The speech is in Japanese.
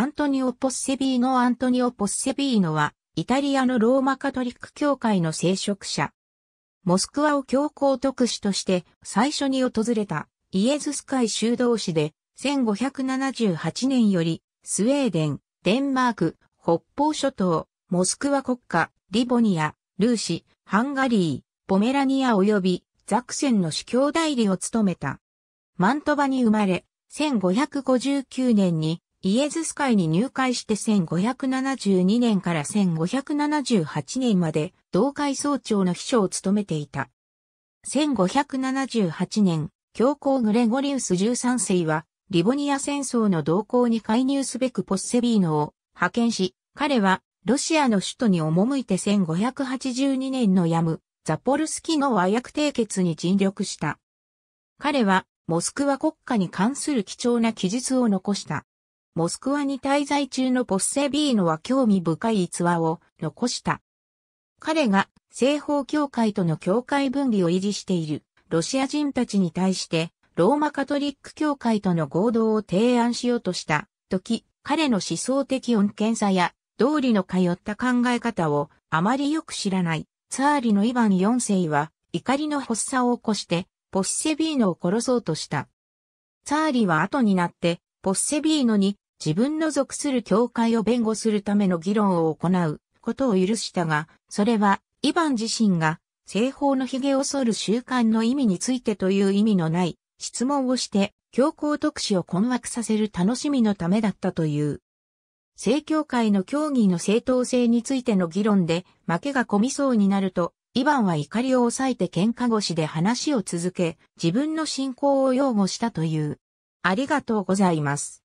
アントニオ・ポッセビーノ・アントニオ・ポッセビーノは、イタリアのローマカトリック教会の聖職者。モスクワを教皇特使として最初に訪れたイエズス会修道士で、1578年よりスウェーデン、デンマーク、北方諸島、モスクワ国家、リボニア、ルーシ、ハンガリー、ポメラニア及びザクセンの司教代理を務めた。マントバに生まれ、1559年にイエズス会に入会して1572年から1578年まで同会総長の秘書を務めていた。1578年、教皇グレゴリウス13世はリボニア戦争の動向に介入すべくポッセビーノを派遣し、彼はロシアの首都に赴いて1582年のヤム、ザポルスキの和訳締結に尽力した。彼はモスクワ国家に関する貴重な記述を残した。モスクワに滞在中のポッセビーノは興味深い逸話を残した。彼が西方教会との教会分離を維持しているロシア人たちに対してローマカトリック教会との合同を提案しようとした時、彼の思想的穏健さや道理の通った考え方をあまりよく知らないツァーリのイヴァン4世は怒りの発作を起こしてポッセビーノを殺そうとした。ツァーリは後になってポッセビーノに自分の属する教会を弁護するための議論を行うことを許したが、それは、イヴァン自身が、西方の髭を剃る習慣の意味についてという意味のない質問をして、教皇特使を困惑させる楽しみのためだったという。正教会の教義の正当性についての議論で負けが込みそうになると、イヴァンは怒りを抑えて喧嘩越しで話を続け、自分の信仰を擁護したという。ありがとうございます。